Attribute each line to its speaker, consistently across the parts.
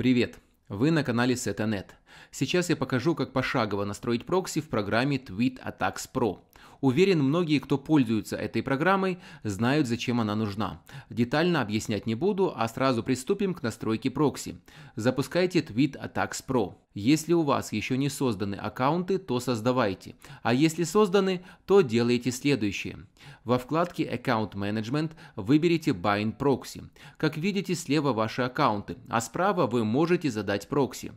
Speaker 1: Привет! Вы на канале SetaNet. Сейчас я покажу, как пошагово настроить прокси в программе Tweet Attacks Pro. Уверен, многие, кто пользуется этой программой, знают, зачем она нужна. Детально объяснять не буду, а сразу приступим к настройке прокси. Запускайте Tweet Attacks Pro. Если у вас еще не созданы аккаунты, то создавайте. А если созданы, то делайте следующее. Во вкладке Account Management выберите Bind Proxy. Как видите, слева ваши аккаунты, а справа вы можете задать прокси.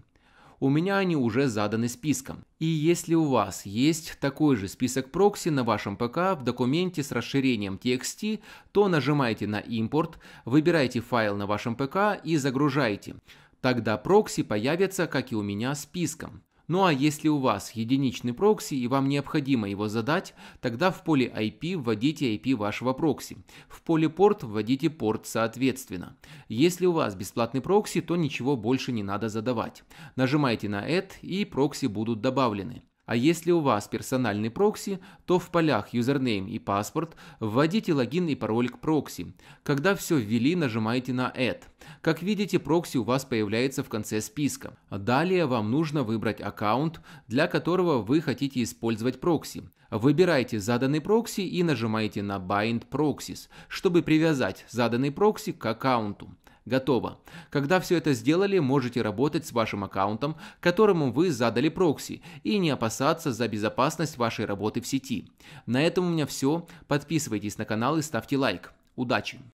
Speaker 1: У меня они уже заданы списком. И если у вас есть такой же список прокси на вашем ПК в документе с расширением TXT, то нажимайте на импорт, выбирайте файл на вашем ПК и загружайте. Тогда прокси появятся, как и у меня, списком. Ну а если у вас единичный прокси и вам необходимо его задать, тогда в поле IP вводите IP вашего прокси. В поле порт вводите порт соответственно. Если у вас бесплатный прокси, то ничего больше не надо задавать. Нажимайте на Add и прокси будут добавлены. А если у вас персональный прокси, то в полях username и паспорт вводите логин и пароль к прокси. Когда все ввели, нажимаете на Add. Как видите, прокси у вас появляется в конце списка. Далее вам нужно выбрать аккаунт, для которого вы хотите использовать прокси. Выбирайте заданный прокси и нажимаете на Bind Proxies, чтобы привязать заданный прокси к аккаунту. Готово. Когда все это сделали, можете работать с вашим аккаунтом, которому вы задали прокси, и не опасаться за безопасность вашей работы в сети. На этом у меня все. Подписывайтесь на канал и ставьте лайк. Удачи!